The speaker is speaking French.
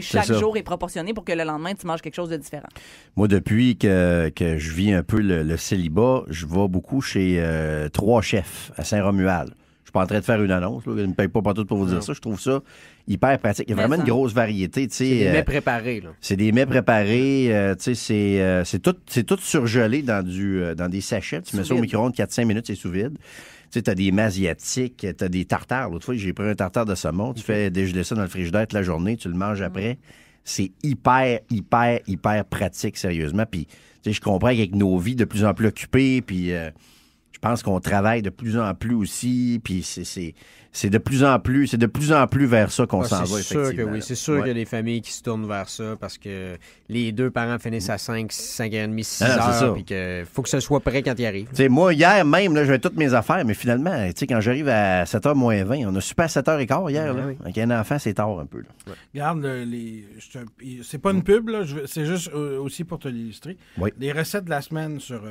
chaque jour est proportionné pour que le lendemain, tu manges quelque chose de différent. Moi, depuis que, que je vis un peu le, célibat, je vais beaucoup chez euh, trois chefs à Saint-Romuald. Je suis pas en train de faire une annonce. Là. ne paye pas partout pour vous dire ça. Je trouve ça hyper pratique. Il y a vraiment une grosse variété. Euh, c'est des, mets préparés. Euh, c'est des mets préparés. c'est tout, tout surgelé dans, du, euh, dans des sachets. Tu mets ça au micro-ondes 4-5 minutes, c'est sous vide. Tu as des masiatiques. Tu as des tartares. L'autre fois, j'ai pris un tartare de saumon. Tu fais dégeler ça dans le frigidaire toute la journée, tu le manges après. C'est hyper, hyper, hyper pratique, sérieusement. Puis, je comprends qu'avec nos vies de plus en plus occupées, puis je pense qu'on travaille de plus en plus aussi, puis c'est de plus en plus, c'est de plus en plus vers ça qu'on ah, s'en va. C'est sûr que oui, c'est sûr qu'il y a des familles qui se tournent vers ça parce que les deux parents finissent à 5, 5 h 30 6 ah, puis que faut que ce soit prêt quand ils arrivent. moi, hier même, là, j'avais toutes mes affaires, mais finalement, quand j'arrive à 7h moins 20, on a super 7h15 hier, ben là. Avec un enfant, c'est tard un peu, Garde euh, c'est pas une pub, c'est juste euh, aussi pour te l'illustrer. Les recettes de la semaine sur euh,